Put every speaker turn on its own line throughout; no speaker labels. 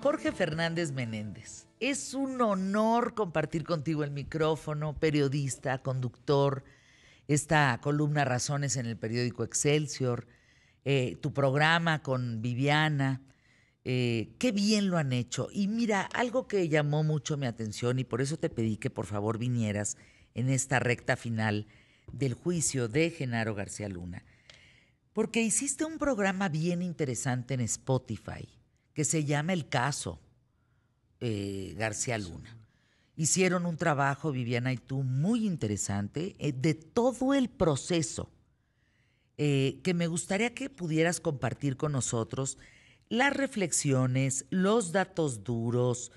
Jorge Fernández Menéndez, es un honor compartir contigo el micrófono, periodista, conductor, esta columna Razones en el periódico Excelsior, eh, tu programa con Viviana. Eh, qué bien lo han hecho. Y mira, algo que llamó mucho mi atención y por eso te pedí que por favor vinieras en esta recta final del juicio de Genaro García Luna. Porque hiciste un programa bien interesante en Spotify que se llama El Caso eh, García Luna. Hicieron un trabajo, Viviana y tú, muy interesante eh, de todo el proceso eh, que me gustaría que pudieras compartir con nosotros las reflexiones, los datos duros,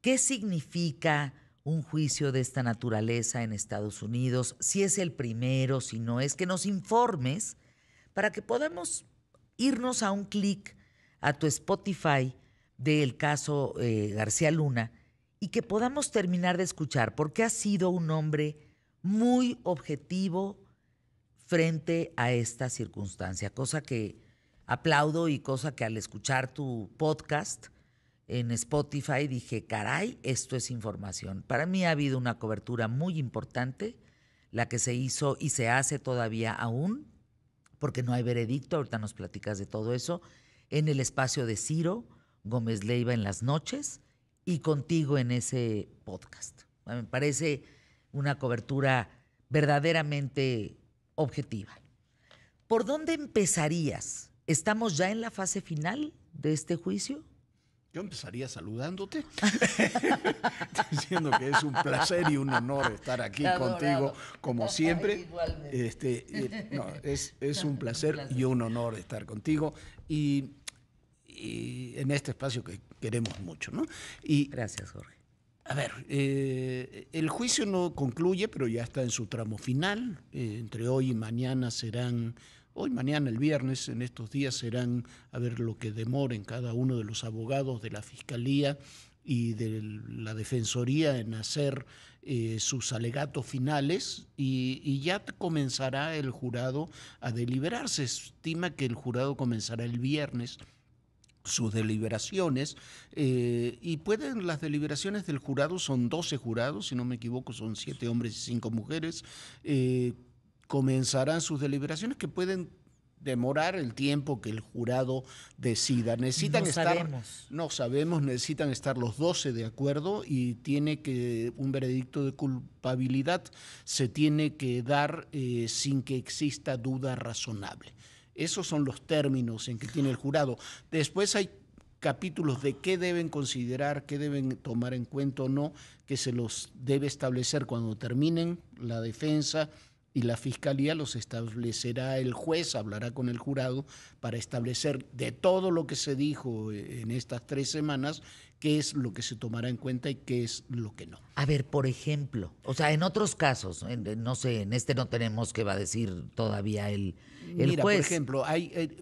qué significa un juicio de esta naturaleza en Estados Unidos, si es el primero, si no es, que nos informes para que podamos irnos a un clic a tu Spotify del caso eh, García Luna y que podamos terminar de escuchar, porque ha sido un hombre muy objetivo frente a esta circunstancia, cosa que aplaudo y cosa que al escuchar tu podcast en Spotify dije, caray, esto es información. Para mí ha habido una cobertura muy importante, la que se hizo y se hace todavía aún, porque no hay veredicto, ahorita nos platicas de todo eso, en el espacio de Ciro Gómez Leiva en las noches y contigo en ese podcast. Ah, me parece una cobertura verdaderamente objetiva. ¿Por dónde empezarías? ¿Estamos ya en la fase final de este juicio?
Yo empezaría saludándote, diciendo que es un placer y un honor estar aquí contigo, como siempre. Este, eh, es, un, placer un placer y un honor estar contigo. Y en este espacio que queremos mucho. ¿no? Y, Gracias, Jorge. A ver, eh, el juicio no concluye, pero ya está en su tramo final. Eh, entre hoy y mañana serán, hoy, mañana, el viernes, en estos días serán, a ver lo que demoren cada uno de los abogados de la Fiscalía y de la Defensoría en hacer eh, sus alegatos finales y, y, ya comenzará el jurado a deliberarse. Se estima que el jurado comenzará el viernes sus deliberaciones eh, y pueden las deliberaciones del jurado son 12 jurados si no me equivoco son 7 hombres y 5 mujeres eh, comenzarán sus deliberaciones que pueden demorar el tiempo que el jurado decida. Necesitan estar, no sabemos, necesitan estar los 12 de acuerdo y tiene que un veredicto de culpabilidad se tiene que dar eh, sin que exista duda razonable. Esos son los términos en que tiene el jurado. Después hay capítulos de qué deben considerar, qué deben tomar en cuenta o no, que se los debe establecer cuando terminen la defensa, y la fiscalía los establecerá el juez, hablará con el jurado para establecer de todo lo que se dijo eh, en estas tres semanas qué es lo que se tomará en cuenta y qué es lo que no.
A ver, por ejemplo, o sea, en otros casos, no sé, en este no tenemos que va a decir todavía el, el Mira, Por ejemplo,
hay, eh,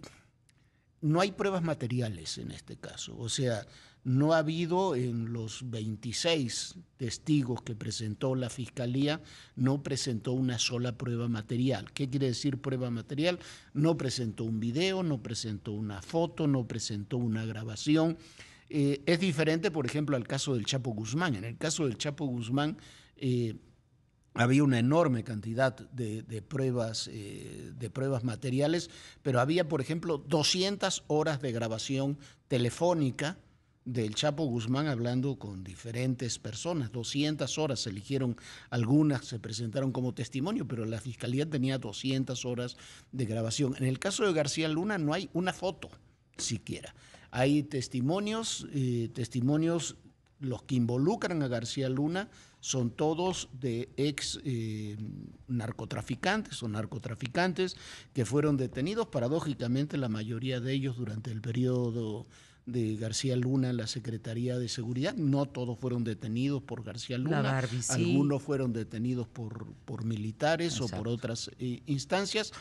no hay pruebas materiales en este caso, o sea no ha habido en los 26 testigos que presentó la Fiscalía, no presentó una sola prueba material. ¿Qué quiere decir prueba material? No presentó un video, no presentó una foto, no presentó una grabación. Eh, es diferente, por ejemplo, al caso del Chapo Guzmán. En el caso del Chapo Guzmán eh, había una enorme cantidad de, pruebas, eh, de pruebas materiales, pero había, por ejemplo, 200 horas de grabación telefónica del Chapo Guzmán hablando con diferentes personas. 200 horas se eligieron algunas, se presentaron como testimonio, pero la fiscalía tenía 200 horas de grabación. En el caso de García Luna no hay una foto siquiera. Hay testimonios, eh, testimonios, los que involucran a García Luna son todos de ex eh, narcotraficantes o narcotraficantes que fueron detenidos, paradójicamente la mayoría de ellos durante el periodo de García Luna la Secretaría de Seguridad. No todos fueron detenidos por García Luna, algunos fueron detenidos por, por militares o por otras eh, instancias,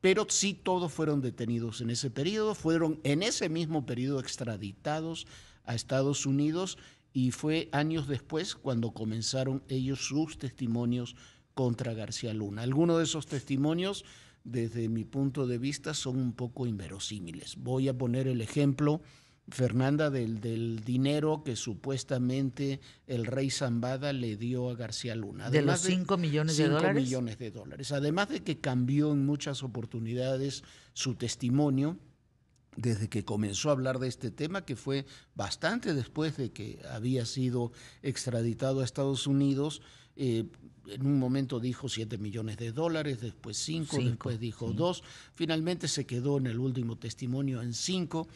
pero sí todos fueron detenidos en ese periodo, fueron en ese mismo periodo extraditados a Estados Unidos y fue años después cuando comenzaron ellos sus testimonios contra García Luna. Algunos de esos testimonios, desde mi punto de vista, son un poco inverosímiles. Voy a poner el ejemplo Fernanda, del, dinero que supuestamente el rey Zambada le dio a García Luna. de los 5 millones de cinco millones de dólares. Además de que cambió en muchas oportunidades su testimonio desde que comenzó a hablar de este tema, que fue bastante después de que había sido extraditado a Estados Unidos. Eh, en un momento dijo 7 millones de dólares, después 5, después dijo 2, finalmente se quedó en el último testimonio en 5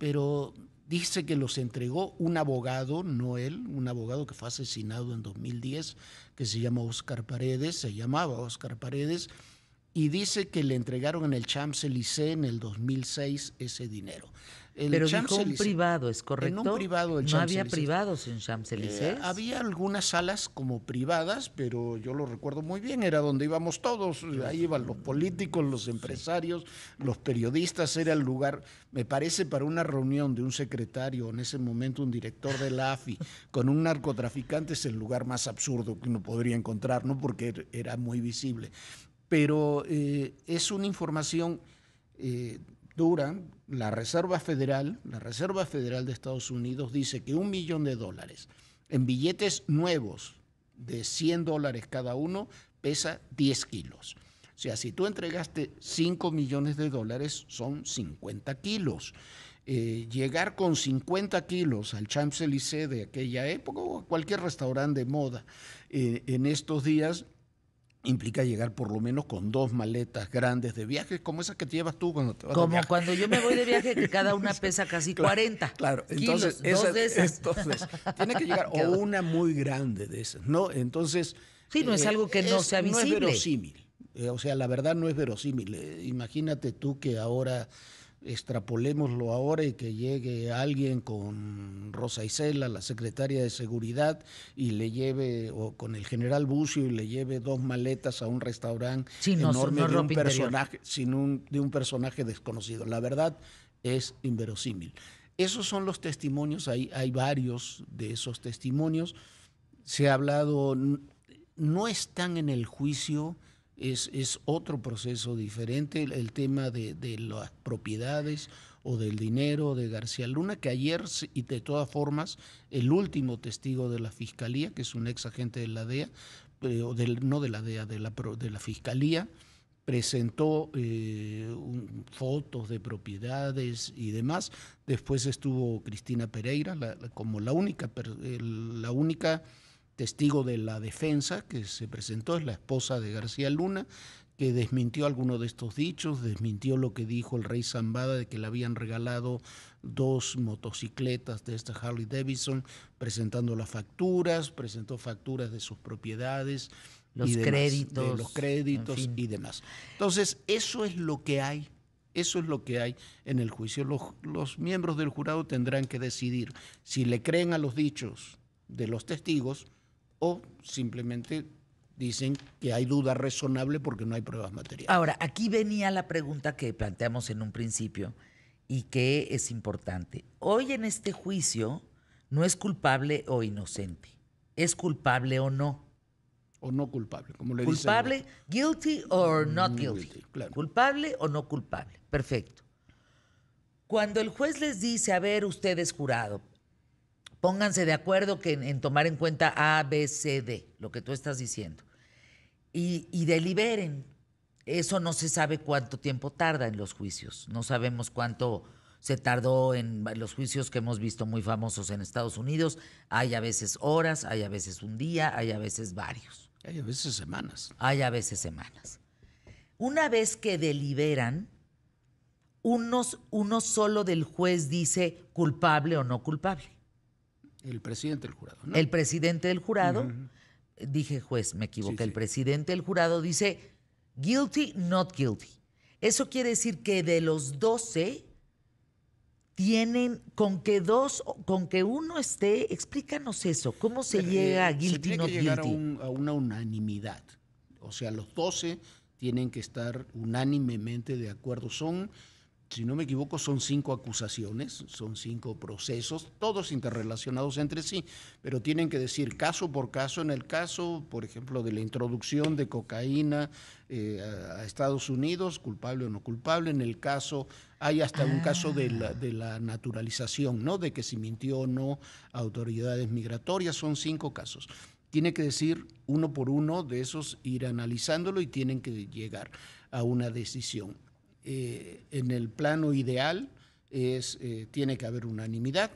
pero dice que los entregó un abogado, no él, un abogado que fue asesinado en 2010, que se llama Oscar Paredes, se llamaba Oscar Paredes, y dice que le entregaron en el Champs-Élysées en el 2006 ese dinero. Pero dijo un privado, ¿es correcto? No había privados
en eh, Champs-Élysées.
había algunas salas como privadas, pero yo lo recuerdo muy bien, era donde íbamos todos, ahí iban los políticos, los empresarios, los periodistas, era el lugar, me parece, para una reunión de un secretario, en ese momento un director de la AFI, con un narcotraficante es el lugar más absurdo que uno podría encontrar, ¿no? Porque er, era muy visible. Pero eh, es una información eh, dura, la Reserva Federal, la Reserva Federal de Estados Unidos dice que un millón de dólares en billetes nuevos de 100 dólares cada uno pesa 10 kilos. O sea, si tú entregaste 5 millones de dólares, son 50 kilos. Eh, llegar con 50 kilos al Champs-Élysées de aquella época o a cualquier restaurante de moda eh, en estos días implica llegar por lo menos con dos maletas grandes de viaje, como esas que llevas tú cuando te vas Como cuando yo me voy de viaje, que cada una pesa casi 40. Claro, entonces, dos esas. tiene que llegar o una muy grande de esas, ¿no? Entonces... Sí, no es eh, algo que no se sea visible. No es verosímil. Eh, o sea, la verdad no es verosímil. Eh, imagínate tú que ahora extrapolémoslo ahora y que llegue alguien con Rosa Isela, la secretaria de Seguridad, y le lleve, o con el general Bucio, y le lleve dos maletas a un restaurante enorme de, un personaje, sin un, de un personaje desconocido. La verdad es inverosímil. Esos son los testimonios, hay varios de esos testimonios. Se ha hablado, no están en el juicio es, otro proceso diferente, el, tema de, las propiedades o del dinero de García Luna, que ayer, y de todas formas, el último testigo de la Fiscalía, que es un ex agente de la DEA, eh, o del, no de la DEA, de la, de la Fiscalía, presentó eh, fotos de propiedades y demás. Después estuvo Cristina Pereira como la única, la única testigo de la defensa que se presentó, es la esposa de García Luna, que desmintió alguno de estos dichos, desmintió lo que dijo el rey Zambada de que le habían regalado dos motocicletas de esta Harley Davidson, presentando las facturas, presentó facturas de sus propiedades. Los créditos. De los créditos y demás. Entonces, eso es lo que hay. Eso es lo que hay en el juicio. Los, los miembros del jurado tendrán que decidir si le creen a los dichos de los testigos o simplemente dicen que hay duda razonable porque no hay pruebas materiales.
Ahora, aquí venía la pregunta que planteamos en un principio y que es importante. Hoy en este juicio no es culpable o inocente, es culpable o no. O no culpable, como le Culpable, guilty or mm, not guilty. Culpable o no culpable. Perfecto. Cuando el juez les dice, a ver, ustedes jurado, pónganse de acuerdo que en, tomar en cuenta A, B, C, D, lo que tú estás diciendo. Y, deliberen. Eso no se sabe cuánto tiempo tarda en los juicios. No sabemos cuánto se tardó en los juicios que hemos visto muy famosos en Estados Unidos. Hay a veces horas, hay a veces un día, hay a veces varios. Hay a veces semanas. Hay a veces semanas. Una vez que deliberan, unos, uno solo del juez dice culpable o no culpable.
El presidente del jurado.
El presidente del jurado, dije juez, me equivoqué, el presidente del jurado dice guilty, not guilty. Eso quiere decir que de los 12 tienen con que dos,
con que uno esté, explícanos eso, ¿cómo se, llega a eh, guilty, not guilty? A, a una unanimidad. O sea, los 12 tienen que estar unánimemente de acuerdo. Son si no me equivoco, son cinco acusaciones, son cinco procesos, todos interrelacionados entre sí, pero tienen que decir caso por caso, en el caso, por ejemplo, de la introducción de cocaína eh, a Estados Unidos, culpable o no culpable, en el caso, hay hasta un caso de la, ah. de la naturalización, ¿no? De que si mintió o no autoridades migratorias, son cinco casos tiene que decir uno por uno de esos, ir analizándolo y tienen que llegar a una decisión. Eh, en el plano ideal es, eh, tiene que haber unanimidad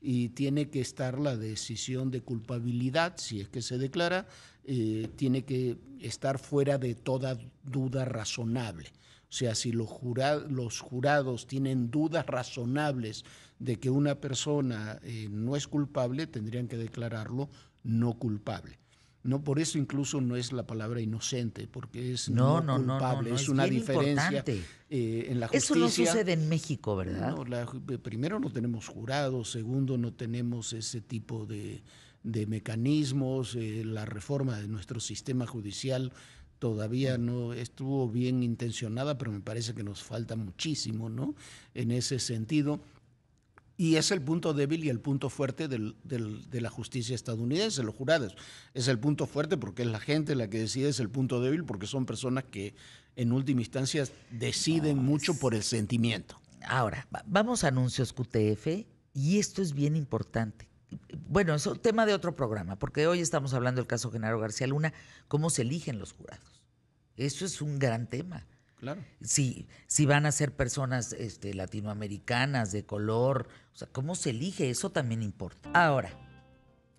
y tiene que estar la decisión de culpabilidad, si es que se declara, eh, tiene que estar fuera de toda duda razonable. O sea, si los jurados tienen dudas razonables de que una persona no es culpable, tendrían que declararlo no culpable. No por eso incluso no es la palabra inocente, porque es no, culpable, es, una diferencia eh, en la justicia. Eso no sucede en
México, ¿verdad?
Eh, primero no tenemos jurados, segundo no tenemos ese tipo de, mecanismos, eh, la reforma de nuestro sistema judicial todavía mm. no estuvo bien intencionada, pero me parece que nos falta muchísimo, ¿no? En ese sentido. Y es el punto débil y el punto fuerte de la justicia estadounidense, los jurados. Es el punto fuerte porque es la gente la que decide, es el punto débil porque son personas que en última instancia deciden mucho por el sentimiento. Ahora, vamos a anuncios QTF y esto es
bien importante. Bueno, es un tema de otro programa, porque hoy estamos hablando del caso Genaro García Luna, cómo se eligen los jurados. Eso es un gran tema. Claro. Si, si van a ser personas este, latinoamericanas, de color, o sea, cómo se elige, eso también importa. Ahora,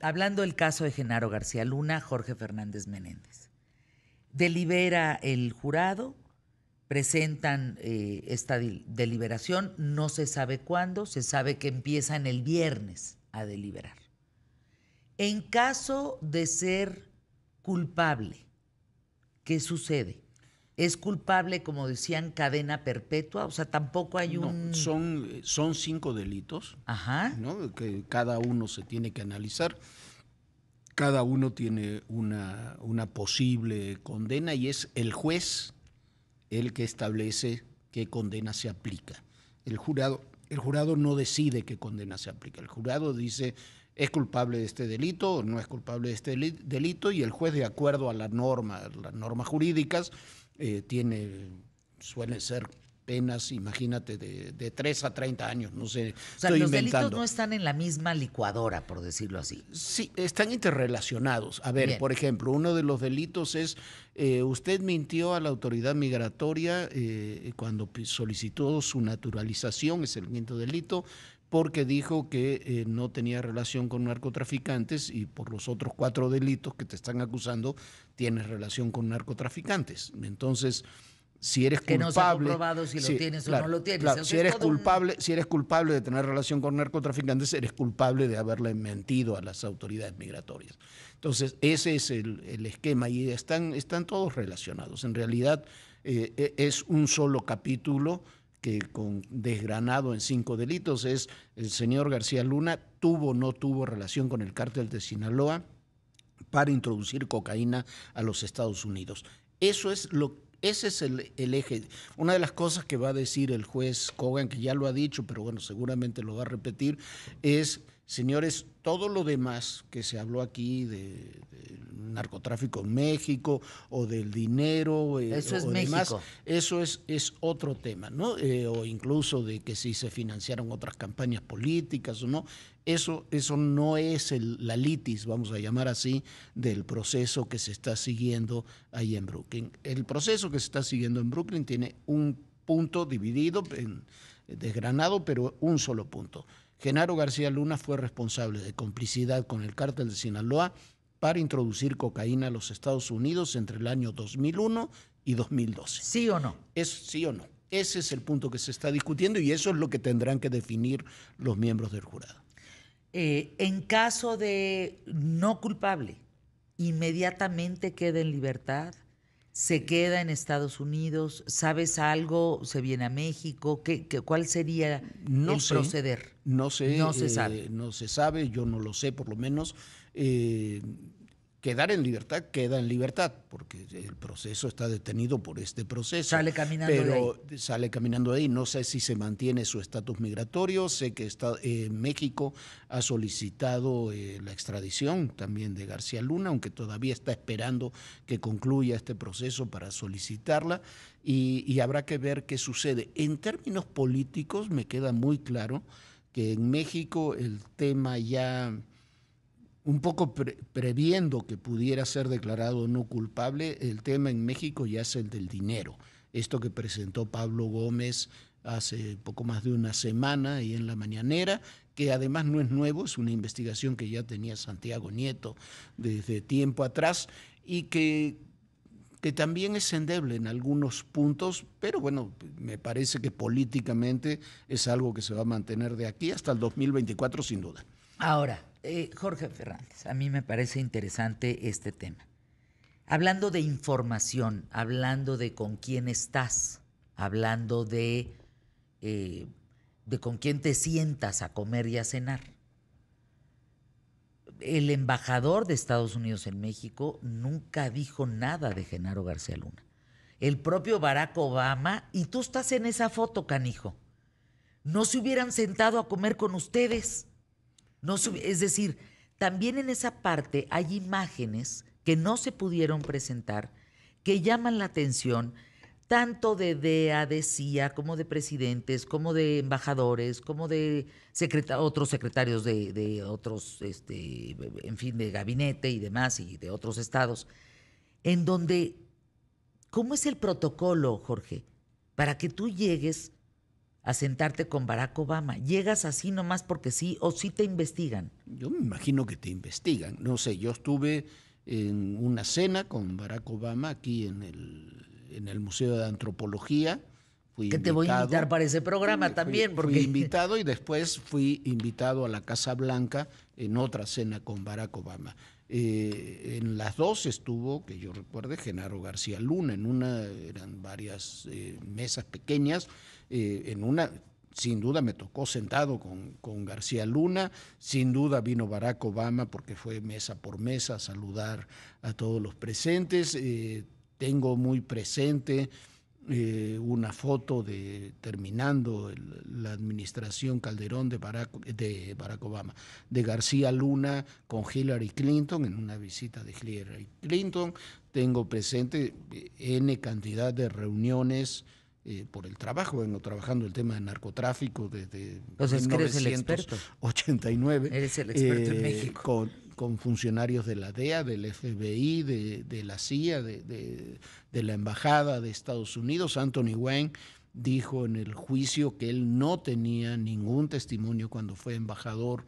hablando del caso de Genaro García Luna, Jorge Fernández Menéndez. Delibera el jurado, presentan eh, esta deliberación, no se sabe cuándo, se sabe que empiezan el viernes a deliberar. En caso de ser culpable, ¿qué sucede? ¿Es culpable, como decían, cadena perpetua? O sea, tampoco hay un...
son, eh, son cinco delitos, Ajá. que cada uno se tiene que analizar. Cada uno tiene una, una posible condena y es el juez el que establece qué condena se aplica. El jurado, el jurado no decide qué condena se aplica. El jurado dice, es culpable de este delito o no es culpable de este delito y el juez, de acuerdo a la norma, las normas jurídicas, eh, tiene, suelen ser penas, imagínate, de, de 3 a 30 años, no sé. O sea, los delitos no están en la misma licuadora, por decirlo así. Sí, están interrelacionados. A ver, por ejemplo, uno de los delitos es, eh, usted mintió a la autoridad migratoria eh, cuando solicitó su naturalización, es el quinto delito porque dijo que eh, no tenía relación con narcotraficantes y por los otros cuatro delitos que te están acusando tienes relación con narcotraficantes. Entonces, si eres que culpable, no se ha si lo tienes o no lo tienes. si eres culpable, si eres culpable de tener relación con narcotraficantes, eres culpable de haberle mentido a las autoridades migratorias. Entonces, ese es el, esquema y están, están todos relacionados. En realidad, eh, e, es un solo capítulo con desgranado en cinco delitos es el señor García Luna tuvo o no tuvo relación con el cártel de Sinaloa para introducir cocaína a los Estados Unidos. Eso es lo ese es el, el, eje. Una de las cosas que va a decir el juez Kogan, que ya lo ha dicho, pero bueno, seguramente lo va a repetir, es Señores, todo lo demás que se habló aquí de, narcotráfico en México o del dinero, eh, o demás, eso es, otro tema, ¿no? Eh, o incluso de que si se financiaron otras campañas políticas o no, eso, eso no es la litis, vamos a llamar así, del proceso que se está siguiendo ahí en Brooklyn. El proceso que se está siguiendo en Brooklyn tiene un punto dividido, en, desgranado, pero un solo punto Genaro García Luna fue responsable de complicidad con el cártel de Sinaloa para introducir cocaína a los Estados Unidos entre el año 2001 y 2012. ¿Sí o no? Es sí o no. Ese es el punto que se está discutiendo y eso es lo que tendrán que definir los miembros del jurado.
Eh, en caso de no culpable, inmediatamente queda en libertad se queda en Estados Unidos, ¿sabes algo? ¿Se viene a México? ¿Qué, qué cuál sería no el proceder?
No sé. No se sabe. Eh, no se sabe, yo no lo sé por lo menos. Eh, quedar en libertad, queda en libertad, porque el proceso está detenido por este proceso. Sale caminando pero Sale caminando ahí. No sé si se mantiene su estatus migratorio. Sé que está, eh, México ha solicitado eh, la extradición también de García Luna, aunque todavía está esperando que concluya este proceso para solicitarla. y habrá que ver qué sucede. En términos políticos, me queda muy claro que en México el tema ya un poco previendo que pudiera ser declarado no culpable, el tema en México ya es el del dinero. Esto que presentó Pablo Gómez hace poco más de una semana y en la mañanera, que además no es nuevo, es una investigación que ya tenía Santiago Nieto desde tiempo atrás y que, que también es endeble en algunos puntos, pero bueno, me parece que políticamente es algo que se va a mantener de aquí hasta el 2024 sin duda.
Ahora, eh, Jorge Fernández,
a mí me parece interesante este tema.
Hablando de información, hablando de con quién estás, hablando de, eh, de con quién te sientas a comer y a cenar el embajador de Estados Unidos en México nunca dijo nada de Genaro García Luna. El propio Barack Obama, y tú estás en esa foto, canijo, no se hubieran sentado a comer con ustedes es decir, también en esa parte hay imágenes que no se pudieron presentar, que llaman la atención tanto de DEA, de CIA, como de presidentes, como de embajadores, como de otros secretarios de, otros, este, en fin, de gabinete y demás, y de otros estados, en donde, ¿cómo es el protocolo, Jorge? Para que tú llegues a sentarte con Barack Obama. ¿Llegas así nomás porque sí o sí te
investigan? Yo me imagino que te investigan. No sé, yo estuve en una cena con Barack Obama aquí en el, en el Museo de Antropología. que te voy a invitar para
ese programa también. Porque... Fui invitado
y después fui invitado a la Casa Blanca en otra cena con Barack Obama. Eh, en las dos estuvo, que yo recuerde, Genaro García Luna, en una eran varias eh, mesas pequeñas, eh, en una sin duda me tocó sentado con, con, García Luna, sin duda vino Barack Obama porque fue mesa por mesa a saludar a todos los presentes, tengo muy presente eh, una foto de terminando la administración Calderón de Barack, de Barack Obama, de García Luna con Hillary Clinton, en una visita de Hillary Clinton. Tengo presente eh, N cantidad de reuniones eh, por el trabajo, vengo trabajando el tema de narcotráfico desde 1989. Eres el experto. en México con funcionarios de la DEA, del FBI, de, la CIA, de, de, la Embajada de Estados Unidos. Anthony Wayne dijo en el juicio que él no tenía ningún testimonio cuando fue embajador,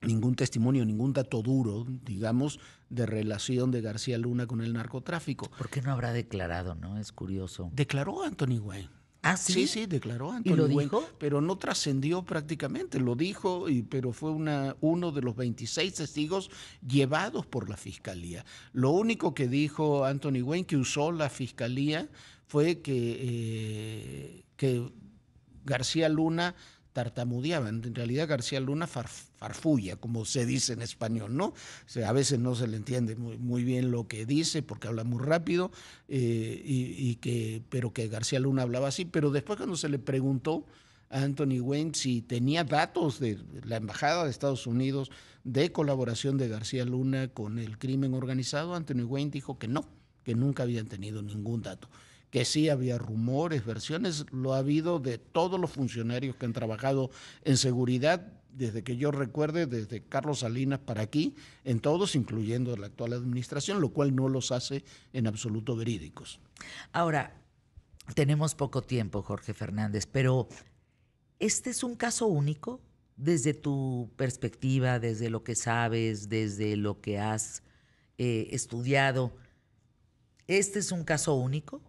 ningún testimonio, ningún dato duro, digamos, de relación de García Luna con el narcotráfico. ¿Por qué no habrá declarado, no? Es curioso. Declaró Anthony Wayne. ¿Ah, sí? sí, declaró Anthony Wayne, pero no trascendió prácticamente, lo dijo, pero fue uno de los 26 testigos llevados por la fiscalía. Lo único que dijo Anthony Wayne, que usó la fiscalía, fue que, eh, que García Luna tartamudeaban, En realidad García Luna farfulla, como se dice en español, ¿no? O a veces no se le entiende muy, muy, bien lo que dice porque habla muy rápido, eh, que, pero que García Luna hablaba así. Pero después cuando se le preguntó a Anthony Wayne si tenía datos de la Embajada de Estados Unidos de colaboración de García Luna con el crimen organizado, Anthony Wayne dijo que no, que nunca habían tenido ningún dato que sí había rumores, versiones, lo ha habido de todos los funcionarios que han trabajado en seguridad desde que yo recuerde, desde Carlos Salinas para aquí, en todos, incluyendo la actual administración, lo cual no los hace en absoluto verídicos. Ahora, tenemos poco tiempo,
Jorge Fernández, pero ¿este es un caso único desde tu perspectiva, desde lo que sabes, desde lo que has eh, estudiado?
¿Este es un caso único?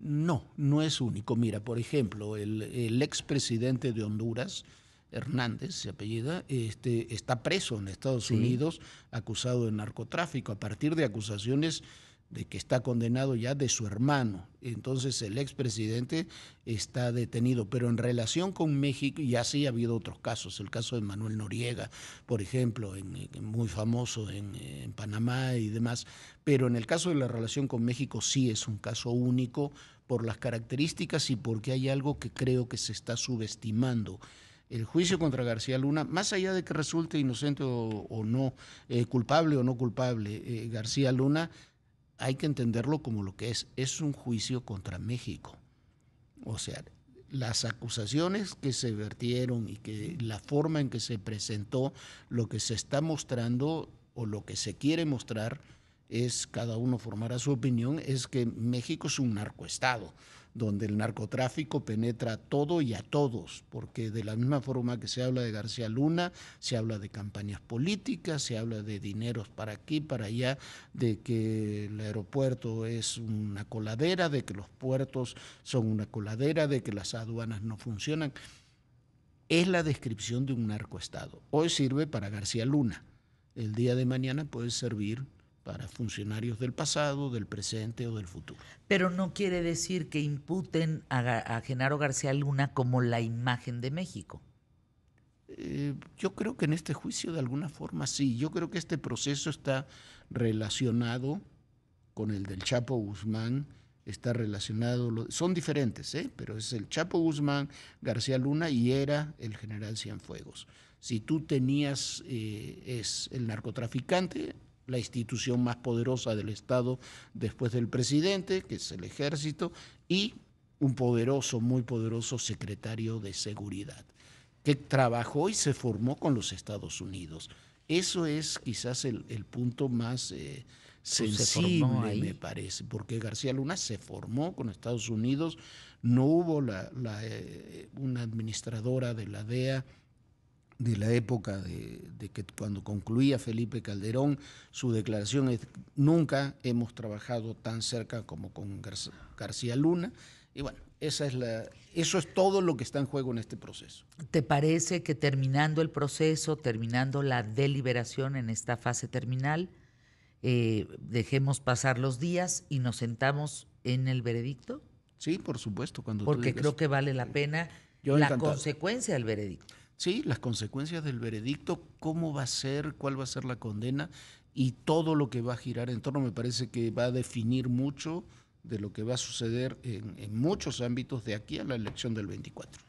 No, no es único. Mira, por ejemplo, el, expresidente de Honduras, Hernández, se apellida, este, está preso en Estados Unidos, acusado de narcotráfico, a partir de acusaciones de que está condenado ya de su hermano. Entonces el expresidente está detenido, pero en relación con México, y así ha habido otros casos, el caso de Manuel Noriega, por ejemplo, en, muy famoso en, Panamá y demás, pero en el caso de la relación con México sí es un caso único por las características y porque hay algo que creo que se está subestimando. El juicio contra García Luna, más allá de que resulte inocente o, no, eh, culpable o no culpable, eh, García Luna, hay que entenderlo como lo que es, es un juicio contra México. O sea, las acusaciones que se vertieron y que la forma en que se presentó, lo que se está mostrando o lo que se quiere mostrar es, cada uno formará su opinión, es que México es un narcoestado donde el narcotráfico penetra a todo y a todos, porque de la misma forma que se habla de García Luna, se habla de campañas políticas, se habla de dineros para aquí, para allá, de que el aeropuerto es una coladera, de que los puertos son una coladera, de que las aduanas no funcionan. Es la descripción de un narcoestado. Hoy sirve para García Luna. El día de mañana puede servir para funcionarios del pasado, del presente o del futuro. Pero no quiere decir que imputen a, Genaro
García Luna como la imagen de México.
Eh, yo creo que en este juicio de alguna forma sí. Yo creo que este proceso está relacionado con el del Chapo Guzmán, está relacionado, son diferentes, ¿eh? pero es el Chapo Guzmán, García Luna y era el general Cienfuegos. Si tú tenías, eh, es el narcotraficante, la institución más poderosa del Estado después del presidente, que es el ejército, y un poderoso, muy poderoso secretario de seguridad, que trabajó y se formó con los Estados Unidos. Eso es quizás el, punto más eh, pues sensible, me parece, porque García Luna se formó con Estados Unidos, no hubo la, eh, una administradora de la DEA de la época de, que cuando concluía Felipe Calderón, su declaración es nunca hemos trabajado tan cerca como con García Luna. Y bueno, esa es la, eso es todo lo que está en juego en este proceso.
¿Te parece que terminando el proceso, terminando la deliberación en esta fase terminal, eh, dejemos pasar los días y nos sentamos en el veredicto?
Sí, por supuesto, cuando Porque creo que
vale la pena la
consecuencia del veredicto. ¿sí? las consecuencias del veredicto, cómo va a ser, cuál va a ser la condena y todo lo que va a girar en torno, me parece que va a definir mucho de lo que va a suceder en, muchos ámbitos de aquí a la elección del 24.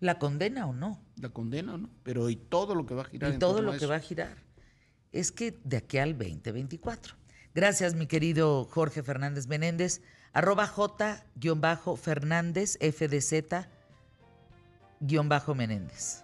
¿La condena o no?
La condena o no, pero y todo lo que va a girar. Y en todo torno lo que va a
girar. Es que de aquí al 2024. Gracias, mi querido Jorge Fernández Menéndez, arroba J-Fernández FDZ Guión bajo Menéndez.